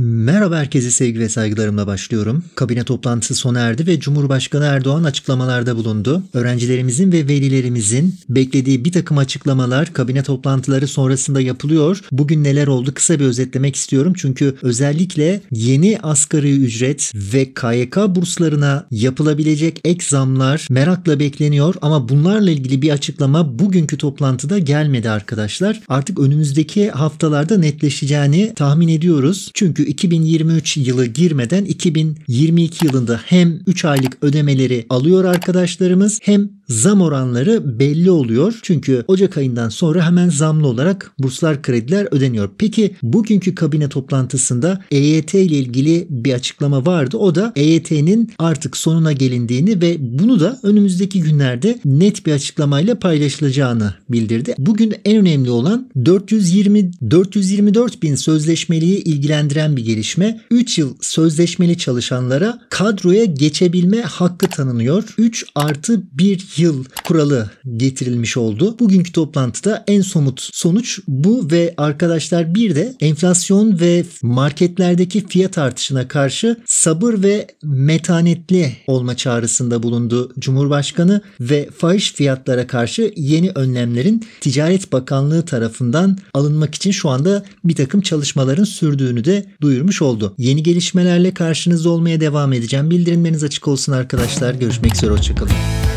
Merhaba herkese sevgi ve saygılarımla başlıyorum. Kabine toplantısı sona erdi ve Cumhurbaşkanı Erdoğan açıklamalarda bulundu. Öğrencilerimizin ve velilerimizin beklediği bir takım açıklamalar kabine toplantıları sonrasında yapılıyor. Bugün neler oldu kısa bir özetlemek istiyorum. Çünkü özellikle yeni asgari ücret ve KYK burslarına yapılabilecek ek zamlar merakla bekleniyor. Ama bunlarla ilgili bir açıklama bugünkü toplantıda gelmedi arkadaşlar. Artık önümüzdeki haftalarda netleşeceğini tahmin ediyoruz. Çünkü 2023 yılı girmeden 2022 yılında hem 3 aylık ödemeleri alıyor arkadaşlarımız hem zam oranları belli oluyor. Çünkü Ocak ayından sonra hemen zamlı olarak burslar krediler ödeniyor. Peki bugünkü kabine toplantısında EYT ile ilgili bir açıklama vardı. O da EYT'nin artık sonuna gelindiğini ve bunu da önümüzdeki günlerde net bir açıklamayla paylaşılacağını bildirdi. Bugün en önemli olan 420 424 bin sözleşmeliği ilgilendiren bir gelişme. 3 yıl sözleşmeli çalışanlara kadroya geçebilme hakkı tanınıyor. 3 artı 1 yıl kuralı getirilmiş oldu. Bugünkü toplantıda en somut sonuç bu ve arkadaşlar bir de enflasyon ve marketlerdeki fiyat artışına karşı sabır ve metanetli olma çağrısında bulundu Cumhurbaşkanı ve fahiş fiyatlara karşı yeni önlemlerin Ticaret Bakanlığı tarafından alınmak için şu anda bir takım çalışmaların sürdüğünü de duyurmuş oldu. Yeni gelişmelerle karşınızda olmaya devam edeceğim. Bildirimleriniz açık olsun arkadaşlar. Görüşmek üzere. Hoşçakalın.